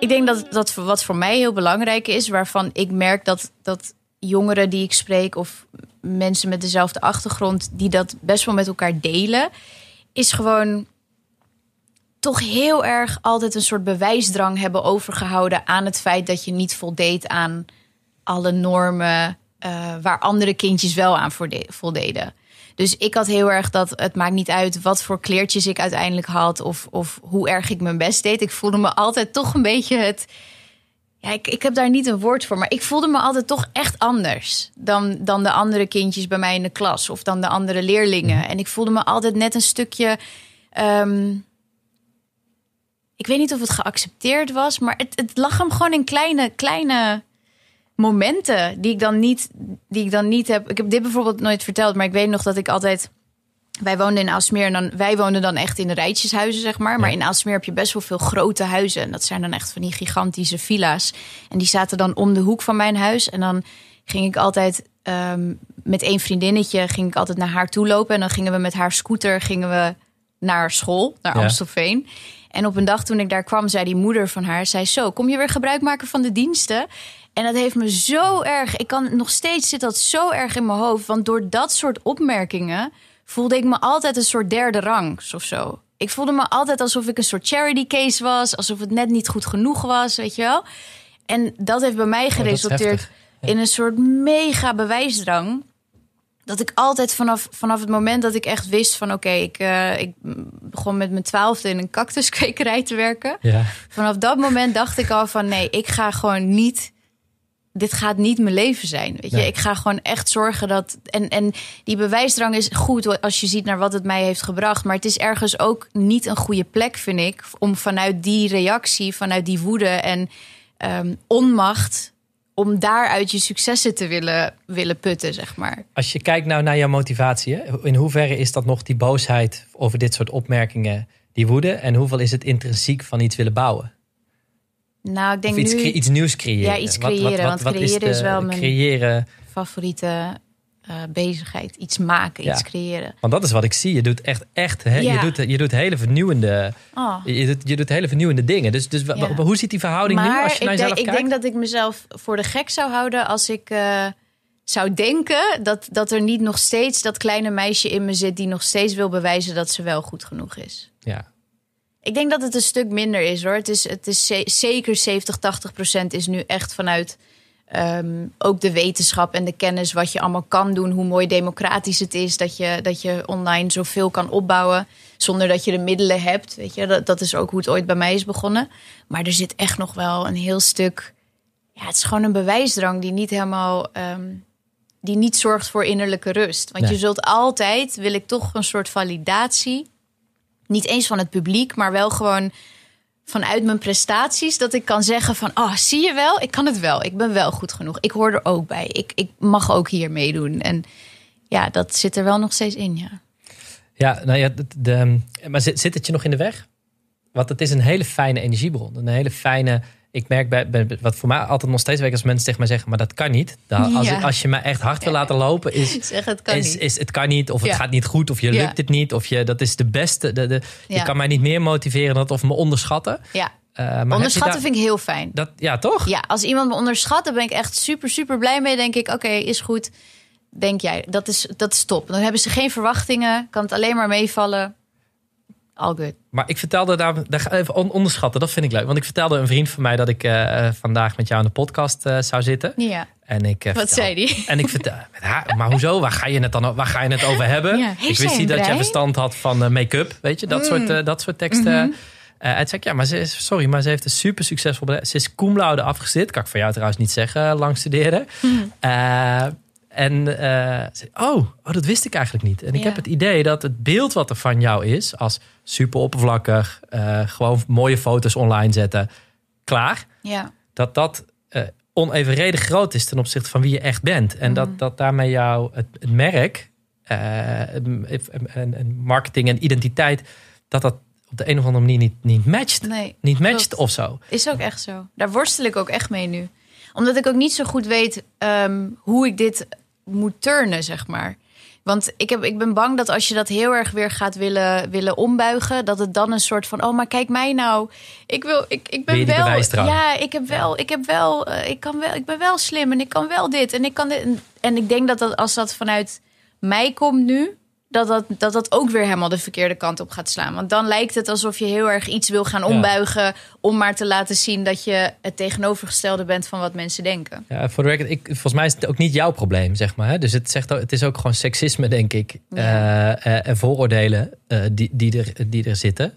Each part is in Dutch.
Ik denk dat, dat wat voor mij heel belangrijk is, waarvan ik merk dat, dat jongeren die ik spreek of mensen met dezelfde achtergrond, die dat best wel met elkaar delen, is gewoon toch heel erg altijd een soort bewijsdrang hebben overgehouden aan het feit dat je niet voldeed aan alle normen, eh, waar andere kindjes wel aan voldeden. Dus ik had heel erg dat het maakt niet uit wat voor kleertjes ik uiteindelijk had of, of hoe erg ik mijn best deed. Ik voelde me altijd toch een beetje het. Ja, ik, ik heb daar niet een woord voor, maar ik voelde me altijd toch echt anders dan, dan de andere kindjes bij mij in de klas of dan de andere leerlingen. Mhm. En ik voelde me altijd net een stukje. Ehm, ik weet niet of het geaccepteerd was, maar het, het lag hem gewoon in kleine, kleine momenten die ik dan niet, die ik dan niet heb. Ik heb dit bijvoorbeeld nooit verteld, maar ik weet nog dat ik altijd. Wij woonden in Aalsmeer en dan, wij woonden dan echt in de rijtjeshuizen, zeg maar. Maar in Aalsmeer heb je best wel veel grote huizen. En dat zijn dan echt van die gigantische villa's. En die zaten dan om de hoek van mijn huis. En dan ging ik altijd ehm, met één vriendinnetje ging ik altijd naar haar toe lopen. En dan gingen we met haar scooter gingen we naar school, naar Amstelveen. En op een dag toen ik daar kwam, zei die moeder van haar, zei zo, kom je weer gebruik maken van de diensten? En dat heeft me zo erg. Ik kan nog steeds zit dat zo erg in mijn hoofd. Want door dat soort opmerkingen voelde ik me altijd een soort derde rang, of zo. Ik voelde me altijd alsof ik een soort charity case was. Alsof het net niet goed genoeg was, weet je wel. En dat heeft bij mij oh, geresulteerd in een soort mega bewijsdrang. Dat ik altijd vanaf, vanaf het moment dat ik echt wist van... oké, ik, eh, ik begon met mijn twaalfde in een cactuskwekerij te werken. Ja. Vanaf dat moment dacht ik al van... nee, ik ga gewoon niet dit gaat niet mijn leven zijn. Weet je, ik ga gewoon echt zorgen dat. En, en die bewijsdrang is goed als je ziet naar wat het mij heeft gebracht. Maar het is ergens ook niet een goede plek, vind ik. Om vanuit die reactie, vanuit die woede en ehm, onmacht. Om daaruit je successen te willen, willen putten, zeg maar. Als je kijkt nou naar jouw motivatie, in hoeverre is dat nog die boosheid over dit soort opmerkingen, die woede? En hoeveel is het intrinsiek van iets willen bouwen? Nou, ik denk iets, nu, iets nieuws creëren. Ja, iets creëren. Wat, wat, want creëren is, wel mijn favoriete eh, bezigheid. Iets maken, iets creëren. Want dat is wat ik zie. Je doet echt, echt Je, doet, je doet hele vernieuwende, oh. je, doet, je doet hele vernieuwende dingen. Dus, dus hoe ziet die verhouding nu als je naar jezelf kijkt? Ik denk dat ik mezelf voor de gek zou houden als ik... Eh, zou denken dat, dat er niet nog steeds dat kleine meisje in me zit die nog steeds wil bewijzen dat ze wel goed genoeg is. Ja, ik denk dat het een stuk minder is hoor. Het is, het is zeker 70, 80 procent is nu echt vanuit ehm, ook de wetenschap en de kennis wat je allemaal kan doen. Hoe mooi democratisch het is dat je, dat je online zoveel kan opbouwen zonder dat je de middelen hebt. Weet je, dat, dat is ook hoe het ooit bij mij is begonnen. Maar er zit echt nog wel een heel stuk. Ja, het is gewoon een bewijsdrang die niet helemaal. Ehm, die niet zorgt voor innerlijke rust. Want je zult altijd, wil ik toch een soort validatie niet eens van het publiek, maar wel gewoon vanuit mijn prestaties dat ik kan zeggen van, ah, oh, zie je wel, ik kan het wel, ik ben wel goed genoeg, ik hoor er ook bij, ik, ik mag ook hier meedoen. En ja, dat zit er wel nog steeds in, ja. Ja, nou ja, de, de ehm, maar zit, zit het je nog in de weg? Want het is een hele fijne energiebron, een hele fijne ik merk bij, wat voor mij altijd nog steeds werkt als mensen tegen mij zeggen, maar dat kan niet. als, als je mij echt hard wil laten lopen, is, zeg, het, kan is, is het kan niet, of het gaat niet goed, of je lukt het niet, of je, dat is de beste. De, je kan mij niet meer motiveren dan of me onderschatten. Ja. Eh, maar onderschatten vind ik heel fijn. Dat, ja, toch? Ja, als iemand me onderschat, dan ben ik echt super, super blij mee. Denk ik, oké, is goed. Denk jij, dat is, dat is top. Dan hebben ze geen verwachtingen, kan het alleen maar meevallen. All good. Maar ik vertelde daar, daar even onderschatten, dat vind ik leuk. Want ik vertelde een vriend van mij dat ik eh, vandaag met jou in de podcast eh, zou zitten. Ja. En ik, eh, Wat zei die? En ik vertelde, maar hoezo? Waar ga je het dan waar ga je het over hebben? ik wist niet dat jij verstand had van make-up, weet je, dat, mm. soort, dat soort teksten. Mm -hmm. Uh, zei ik, ja, maar ze is, sorry, maar ze heeft een super succesvol bedrijf. Ze is cum afgezit. Kan ik van jou trouwens niet zeggen, lang studeren. Mm. En eh, oh, oh, dat wist ik eigenlijk niet. En ik heb het idee dat het beeld wat er van jou is, als super oppervlakkig, eh, gewoon mooie foto's online zetten, klaar. Ja. Dat dat uh, onevenredig groot is ten opzichte van wie je echt bent. En dat, mm. dat daarmee jouw het, merk, en, marketing en identiteit, dat dat op de een of andere manier niet, niet matcht. Nee, niet matcht of zo. Is ook echt zo. Daar worstel ik ook echt mee nu omdat ik ook niet zo goed weet ehm, hoe ik dit moet turnen, zeg maar. Want ik, heb, ik ben bang dat als je dat heel erg weer gaat willen, willen ombuigen, dat het dan een soort van: oh, maar kijk mij nou. Ik, wil, ik, ik ben wel. Ja, ik heb wel. Ik, heb wel eh, ik, kan wel ik ben wel slim en ik kan wel dit. En ik, kan En, en ik denk dat, dat als dat vanuit mij komt nu, dat dat, dat dat ook weer helemaal de verkeerde kant op gaat slaan. Want dan lijkt het alsof je heel erg iets wil gaan ombuigen. om maar te laten zien dat je het tegenovergestelde bent van wat mensen denken. Ja, voor de record, ik, volgens mij is het ook niet jouw probleem, zeg maar. Hè? Dus het, zegt, het is ook gewoon seksisme, denk ik. Eh, eh, en vooroordelen eh, die, die, er, die er zitten.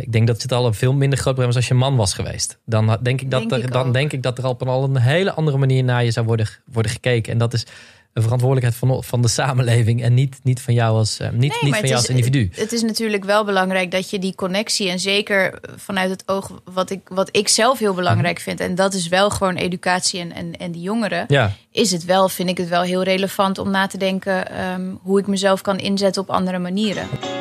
ik denk dat het al een veel minder groot probleem is als je man was geweest. Dan denk ik dat, er, dan denk ik dat er al op een hele andere manier naar je zou worden, worden gekeken. En dat is een verantwoordelijkheid van, van de samenleving en niet, niet van jou als, eh, niet, niet van jou als individu. Het, is natuurlijk wel belangrijk dat je die connectie en zeker vanuit het oog wat ik, wat ik zelf heel belangrijk mhm. vind en dat is wel gewoon educatie en, en, en die jongeren, is het wel, vind ik het wel heel relevant om na te denken ehm, hoe ik mezelf kan inzetten op andere manieren.